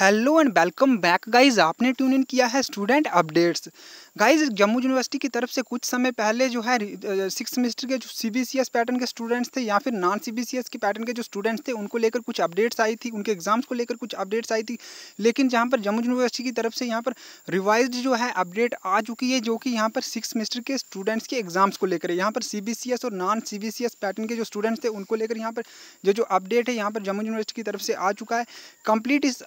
hello and welcome back guys आपने tune in किया है student updates guys Jammu university की तरफ से कुछ समय पहले जो है सिक्स सेमेस्टर के जो सीबीसीएस पैटर्न के स्टूडेंट्स थे या फिर नॉन सीबीसीएस के पैटर्न के जो स्टूडेंट्स थे उनको लेकर कुछ अपडेट्स आई थी उनके एग्जाम्स को लेकर कुछ अपडेट्स आई थी लेकिन जहाँ पर जम्मू यूनिवर्सिटी की तरफ से यहाँ पर रिवाइज जो है अपडेट आ चुकी है जो कि यहाँ पर सिक्स सेमेस्टर के स्टूडेंट्स के एग्जाम्स को लेकर यहाँ पर सी और नॉन सी पैटर्न के जो स्टूडेंट्स थे उनको लेकर यहाँ पर जो जो अपडेट है यहाँ पर जम्मू यूनिवर्सिटी की तरफ से आ चुका है कंप्लीट इस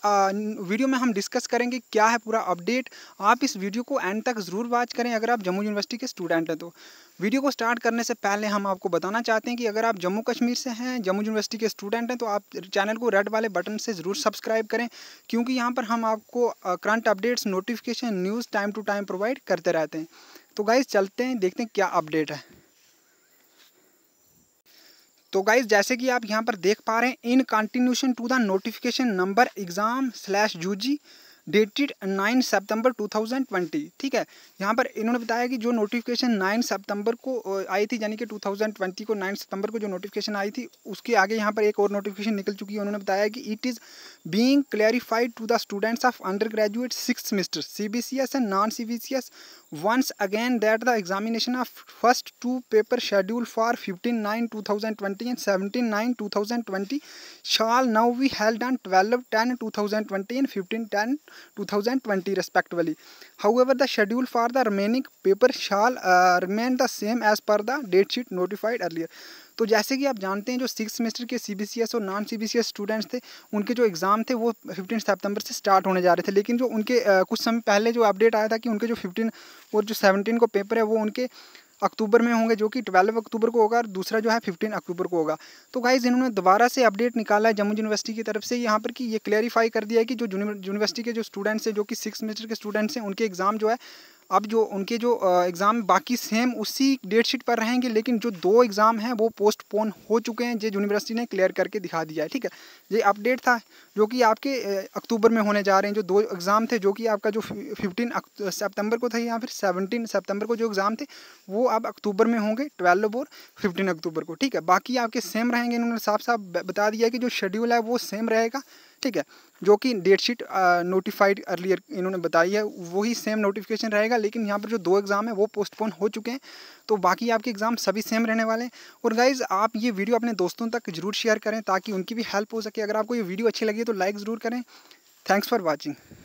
वीडियो में हम डिस्कस करेंगे क्या है पूरा अपडेट आप इस वीडियो को एंड तक ज़रूर वॉच करें अगर आप जम्मू यूनिवर्सिटी के स्टूडेंट हैं तो वीडियो को स्टार्ट करने से पहले हम आपको बताना चाहते हैं कि अगर आप जम्मू कश्मीर से हैं जम्मू यूनिवर्सिटी के स्टूडेंट हैं तो आप चैनल को रेड वाले बटन से ज़रूर सब्सक्राइब करें क्योंकि यहाँ पर हम आपको current updates notification news time to time provide करते रहते हैं तो गाइज़ चलते हैं देखते हैं क्या अपडेट है तो गाइज जैसे कि आप यहाँ पर देख पा रहे हैं in continuation to the notification number exam slash U G dated nine सितंबर 2020 ठीक है यहाँ पर इन्होंने बताया कि जो नोटिफिकेशन नाइन सितंबर को आई थी यानी कि 2020 को नाइन सितंबर को जो नोटिफिकेशन आई थी उसके आगे यहाँ पर एक और नोटिफिकेशन निकल चुकी है उन्होंने बताया कि it is being clarified to the students of undergraduate six semester C B C S and non C B C S once again that the examination of first two paper schedule for fifteen nine two thousand twenty and seventeen nine two thousand twenty shall now we held on twelve ten two thousand twenty and fifteen ten two thousand twenty respectively however the schedule for the remaining paper shall remain the same as per the date sheet notified earlier तो जैसे कि आप जानते हैं जो six semester के C B C S और non C B C S students थे उनके जो एग्ज़ाम थे वो फिफ्टीन सितंबर से स्टार्ट होने जा रहे थे लेकिन जो उनके uh, कुछ समय पहले जो अपडेट आया था कि उनके जो फिफ्टीन और जो सेवनटीन को पेपर है वो उनके अक्टूबर में होंगे जो कि ट्वेल्व अक्टूबर को होगा और दूसरा जो है फिफ्टीन अक्टूबर को होगा तो गाइज़ इन्होंने दोबारा से अपडेट निकाला है जम्मू यूनिवर्सिटी की तरफ से यहाँ पर कि ये क्लैरिफाई कर दिया है कि जो यूनिवर्सिटी के जो स्टूडेंट्स हैं जो कि सिक्स सेमेस्टर के स्टूडेंट्स हैं उनके एग्ज़ाम जो है अब जो उनके जो एग्ज़ाम बाकी सेम उसी डेट शीट पर रहेंगे लेकिन जो दो एग्ज़ाम हैं वो पोस्टपोन हो चुके हैं जो यूनिवर्सिटी ने क्लियर करके दिखा दिया है ठीक है ये अपडेट था जो कि आपके अक्टूबर में होने जा रहे हैं जो दो एग्ज़ाम थे जो कि आपका जो फिफ्टीन सेप्टेम्बर को था या फिर सेवनटीन सेप्टेम्बर को जो एग्ज़ाम थे वो अब अक्टूबर में होंगे ट्वेल्व और फिफ्टीन अक्टूबर को ठीक है बाकी आपके सेम रहेंगे इन्होंने साफ साफ बता दिया कि जो शेड्यूल है वो सेम रहेगा ठीक है जो कि डेट शीट नोटिफाइड अर्लियर इन्होंने बताई है वही सेम नोटिफिकेशन रहेगा लेकिन यहाँ पर जो दो एग्ज़ाम है वो पोस्टपोन हो चुके हैं तो बाकी आपके एग्ज़ाम सभी सेम रहने वाले हैं और गाइज़ आप ये वीडियो अपने दोस्तों तक जरूर शेयर करें ताकि उनकी भी हेल्प हो सके अगर आपको ये वीडियो अच्छी लगी तो लाइक ज़रूर करें थैंक्स फॉर वॉचिंग